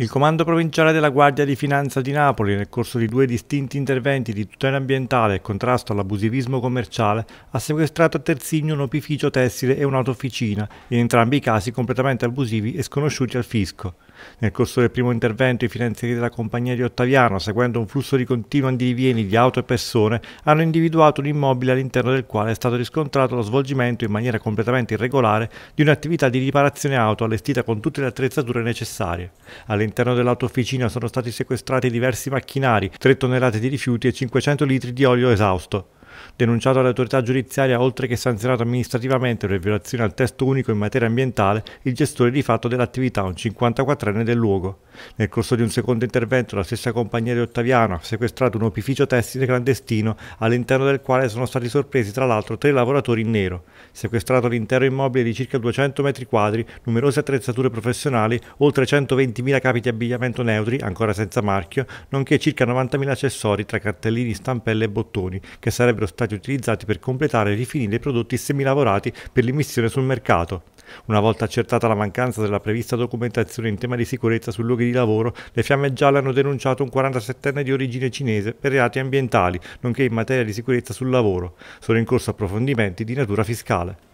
Il Comando Provinciale della Guardia di Finanza di Napoli, nel corso di due distinti interventi di tutela ambientale e contrasto all'abusivismo commerciale, ha sequestrato a Terzigno un opificio tessile e un'autofficina, in entrambi i casi completamente abusivi e sconosciuti al fisco. Nel corso del primo intervento i finanzieri della compagnia di Ottaviano, seguendo un flusso di continuo andirivieni di auto e persone, hanno individuato un immobile all'interno del quale è stato riscontrato lo svolgimento in maniera completamente irregolare di un'attività di riparazione auto allestita con tutte le attrezzature necessarie. All All'interno dell'autofficina sono stati sequestrati diversi macchinari, 3 tonnellate di rifiuti e 500 litri di olio esausto denunciato all'autorità giudiziaria oltre che sanzionato amministrativamente per violazione al testo unico in materia ambientale il gestore di fatto dell'attività, un 54enne del luogo. Nel corso di un secondo intervento la stessa compagnia di Ottaviano ha sequestrato un opificio tessile clandestino all'interno del quale sono stati sorpresi tra l'altro tre lavoratori in nero. Sequestrato l'intero immobile di circa 200 metri quadri, numerose attrezzature professionali, oltre 120.000 capi di abbigliamento neutri, ancora senza marchio, nonché circa 90.000 accessori tra cartellini, stampelle e bottoni che sarebbero stati utilizzati per completare e rifinire i prodotti semilavorati per l'immissione sul mercato. Una volta accertata la mancanza della prevista documentazione in tema di sicurezza sui luoghi di lavoro, le fiamme gialle hanno denunciato un 47enne di origine cinese per reati ambientali, nonché in materia di sicurezza sul lavoro. Sono in corso approfondimenti di natura fiscale.